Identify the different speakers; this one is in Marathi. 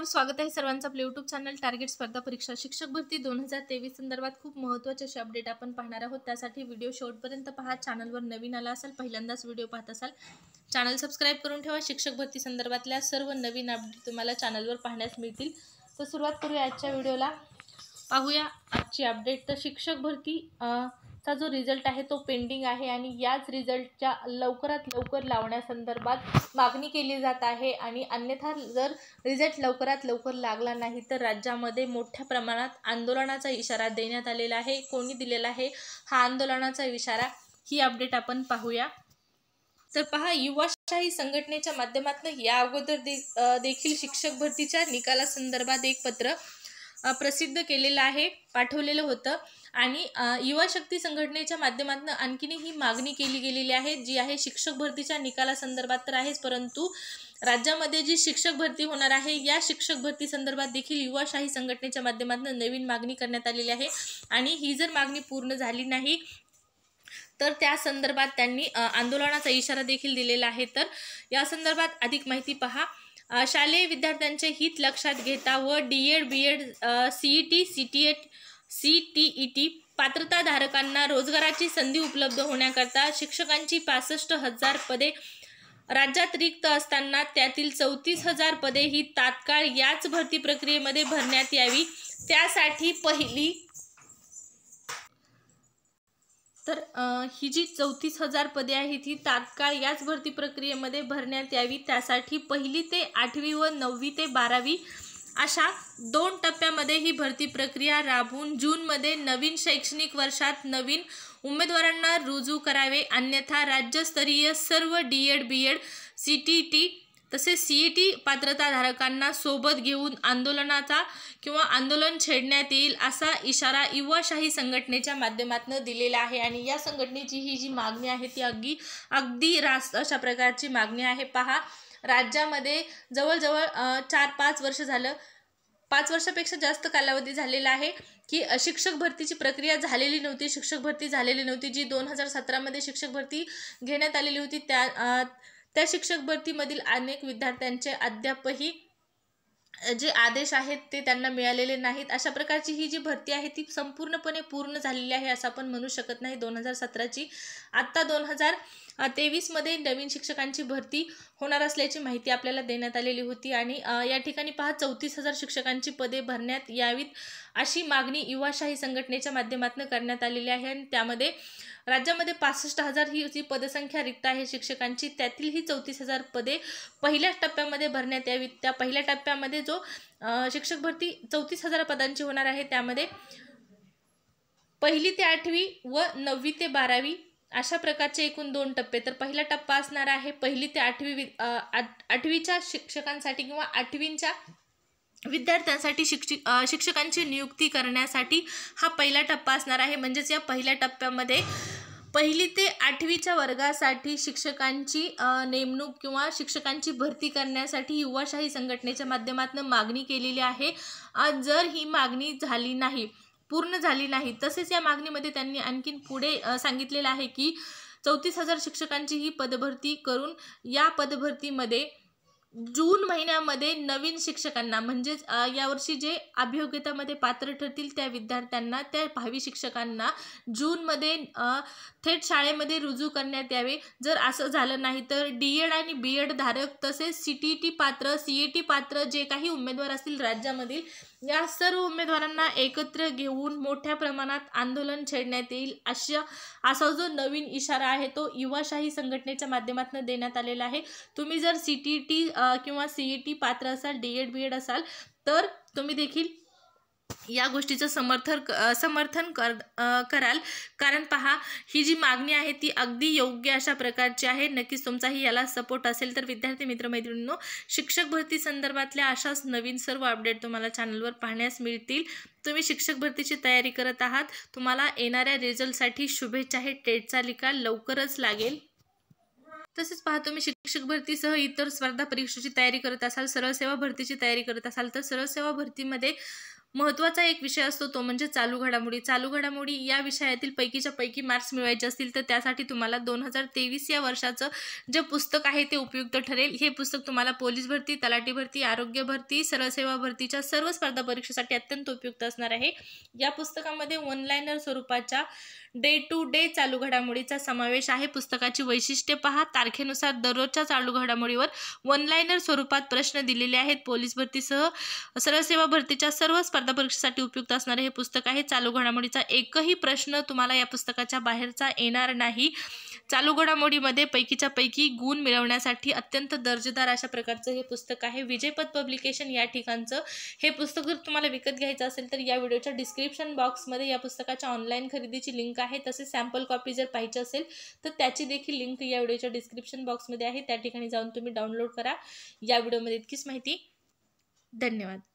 Speaker 1: नमस्कार स्वागत आहे सर्वांचं आपलं यूट्यूब चॅनल टार्गेट स्पर्धा परीक्षा शिक्षक भरती दोन हजार तेवीस संदर्भात खूप महत्त्वाचे असे अपडेट आपण पाहणार आहोत त्यासाठी व्हिडिओ शेवटपर्यंत पहा चॅनलवर नवीन आला असाल पहिल्यांदाच व्हिडिओ पाहत असाल चॅनल सबस्क्राईब करून ठेवा शिक्षक भरती संदर्भातल्या सर्व नवीन अपडेट तुम्हाला चॅनलवर पाहण्यास मिळतील तर सुरुवात करूया आजच्या व्हिडिओला पाहूया आजची अपडेट तर शिक्षक भरती चा जो रिझल्ट आहे तो पेंडिंग आहे आणि याच रिझल्टच्या लवकरात लवकर लावण्यासंदर्भात मागणी केली जात आहे आणि अन्यथा जर रिझल्ट लवकरात लवकर लागला नाही तर राज्यामध्ये मोठ्या प्रमाणात आंदोलनाचा इशारा देण्यात आलेला आहे कोणी दिलेला आहे हा आंदोलनाचा इशारा ही अपडेट आपण पाहूया तर पहा युवाशाही संघटनेच्या माध्यमातून या अगोदर देखील शिक्षक भरतीच्या निकालासंदर्भात एक पत्र प्रसिद्ध केलेलं आहे पाठवलेलं होतं आणि युवा शक्ती संघटनेच्या माध्यमातून आणखीनही ही मागणी केली गेलेली आहे जी आहे शिक्षक भरतीच्या निकालासंदर्भात तर आहेच परंतु राज्यामध्ये जी शिक्षक भरती होणार आहे या शिक्षक भरती संदर्भात देखील युवाशाही संघटनेच्या माध्यमातून नवीन मागणी करण्यात आलेली आहे आणि ही जर मागणी पूर्ण झाली नाही तर त्या संदर्भात त्यांनी आंदोलनाचा इशारा देखील दिलेला आहे तर या संदर्भात अधिक माहिती पहा शालेय विद्यार्थ्यांचे हित लक्षात घेता व D Ed B Ed C E T C T at C T E T पात्रताधारकांना रोजगाराची संधी उपलब्ध होण्याकरता शिक्षकांची पासष्ट हजार पदे राज्यात रिक्त असताना त्यातील चौतीस हजार पदे ही तात्काळ याच भरती प्रक्रियेमध्ये भरण्यात यावी त्यासाठी पहिली तर ही जी चौतीस हजार पदे आहेत ही तात्काळ याच भरती प्रक्रियेमध्ये भरण्यात यावी त्यासाठी पहिली ते आठवी व नववी ते बारावी अशा दोन टप्प्यामध्ये ही भरती प्रक्रिया राबवून जूनमध्ये नवीन शैक्षणिक वर्षात नवीन उमेदवारांना रुजू करावे अन्यथा राज्यस्तरीय सर्व D Ed B Ed C T T तसेच टी e पात्रताधारकांना सोबत घेऊन आंदोलनाचा किंवा आंदोलन छेडण्यात येईल असा इशारा युवाशाही संघटनेच्या माध्यमातून दिलेला आहे आणि या संघटनेची ही जी मागणी आहे ती अगदी अगदी रास अशा प्रकारची मागणी आहे पहा राज्यामध्ये जवळजवळ चार पाच वर्ष झालं पाच वर्षापेक्षा जास्त कालावधी झालेला आहे की शिक्षक भरतीची प्रक्रिया झालेली नव्हती शिक्षक भरती झालेली नव्हती जी दोन हजार सतरामध्ये शिक्षक भरती घेण्यात आलेली होती त्या त्या शिक्षक भरतीमधील अनेक विद्यार्थ्यांचे अद्यापही जे आदेश आहेत ते त्यांना मिळालेले नाहीत अशा प्रकारची ही जी भरती आहे ती संपूर्णपणे पूर्ण झालेली आहे असं आपण म्हणू शकत नाही दोन हजार सतराची आत्ता दोन हजार तेवीसमध्ये नवीन शिक्षकांची भरती होणार असल्याची माहिती आपल्याला देण्यात आलेली होती आणि या ठिकाणी पहा चौतीस हजार शिक्षकांची पदे भरण्यात यावीत अशी मागणी युवाशाही संघटनेच्या माध्यमातून करण्यात आलेली आहे आणि त्यामध्ये राज्यामध्ये पासष्ट हजार ही जी पदसंख्या रिक्त आहे शिक्षकांची त्यातील ही चौतीस हजार पदे पहिल्या टप्प्यामध्ये भरण्यात यावीत त्या पहिल्या टप्प्यामध्ये जो शिक्षक भरती चौतीस हजार पदांची होणार आहे त्यामध्ये पहिली ते आठवी व नववी ते बारावी अशा प्रकारचे एकूण दोन टप्पे तर पहिला टप्पा असणार आहे पहिली ते आठवी आठवीच्या शिक्षकांसाठी किंवा आठवींच्या विद्यार्थ्यांसाठी शिक्षिक शिक्षकांची नियुक्ती करण्यासाठी हा पहिला टप्पा असणार आहे म्हणजेच या पहिल्या टप्प्यामध्ये पहिली ते आठवीच्या वर्गासाठी शिक्षकांची नेमणूक किंवा शिक्षकांची भरती करण्यासाठी युवाशाही संघटनेच्या माध्यमातून मागणी केलेली आहे जर ही मागणी झाली नाही पूर्ण झाली नाही तसेच या मागणीमध्ये त्यांनी आणखीन पुढे सांगितलेलं आहे की चौतीस हजार शिक्षकांची ही पदभरती करून या पदभरतीमध्ये जून महिन्यामध्ये नवीन शिक्षकांना म्हणजेच यावर्षी जे अभियोग्यतामध्ये पात्र ठरतील त्या विद्यार्थ्यांना त्या भावी शिक्षकांना जूनमध्ये थेट शाळेमध्ये रुजू करण्यात यावे जर असं झालं नाही तर डी एड आणि बी एड धारक तसेच सी टी टी पात्र सी ए टी पात्र जे काही उमेदवार असतील राज्यामधील या सर्व उमेदवारांना एकत्र घेऊन मोठ्या प्रमाणात आंदोलन छेडण्यात येईल अशा असा जो नवीन इशारा आहे तो युवाशाही संघटनेच्या माध्यमातून देण्यात आलेला आहे तुम्ही जर सी टी टी किंवा सीई टी e पात्र असाल डी एड बी एड असाल तर तुम्ही देखील या गोष्टीचं समर्थन समर्थन कर कराल कारण पहा ही जी मागणी आहे ती अगदी योग्य अशा प्रकारची आहे नक्कीच तुमचाही याला सपोर्ट असेल तर विद्यार्थी मित्रमैत्रिणींनो शिक्षक भरती संदर्भातल्या अशाच नवीन सर्व अपडेट तुम्हाला चॅनलवर पाहण्यास मिळतील तुम्ही शिक्षक भरतीची तयारी करत आहात तुम्हाला येणाऱ्या रिझल्टसाठी शुभेच्छा हे टेटचा निकाल लवकरच लागेल तसेच पाहतो मी शिक्षक भरतीसह इतर स्पर्धा परीक्षेची तयारी करत असाल सरळ सेवा भरतीची तयारी करत असाल तर सरळ सेवा भरतीमध्ये महत्वाचा एक विषय असतो तो म्हणजे चालू घडामोडी चालू घडामोडी या विषयातील पैकीच्या पैकी मार्क्स मिळवायचे असतील तर त्यासाठी तुम्हाला दोन हजार तेवीस या वर्षाचं जे पुस्तक आहे ते उपयुक्त ठरेल हे पुस्तक तुम्हाला पोलीस भरती तलाठी भरती आरोग्य भरती सरसेवा भरतीच्या सर्व स्पर्धा परीक्षेसाठी अत्यंत उपयुक्त असणार आहे या पुस्तकामध्ये ऑनलाईनर स्वरूपाच्या डे टू डे चालू घडामोडीचा समावेश आहे पुस्तकाची वैशिष्ट्ये पहा तारखेनुसार दररोजच्या चालू घडामोडीवर ऑनलाईनर स्वरूपात प्रश्न दिलेले आहेत पोलीस भरतीसह सरसेवा भरतीच्या सर्व स्पर्धा स्पर्धा परीक्षेसाठी उपयुक्त असणारे हे पुस्तक आहे चालू घडामोडीचा एकही प्रश्न तुम्हाला या पुस्तकाच्या बाहेरचा येणार नाही चालू घडामोडीमध्ये पैकीच्या पैकी गुण मिळवण्यासाठी अत्यंत दर्जेदार अशा प्रकारचं हे पुस्तक आहे विजयपद पब्लिकेशन या ठिकाणचं हे पुस्तक जर तुम्हाला विकत घ्यायचं असेल तर या व्हिडिओच्या डिस्क्रिप्शन बॉक्समध्ये या पुस्तकाच्या ऑनलाईन खरेदीची लिंक आहे तसेच सॅम्पल कॉपी जर पाहिजे असेल तर त्याची देखील लिंक या व्हिडिओच्या डिस्क्रिप्शन बॉक्समध्ये आहे त्या ठिकाणी जाऊन तुम्ही डाउनलोड करा या व्हिडिओमध्ये इतकीच माहिती धन्यवाद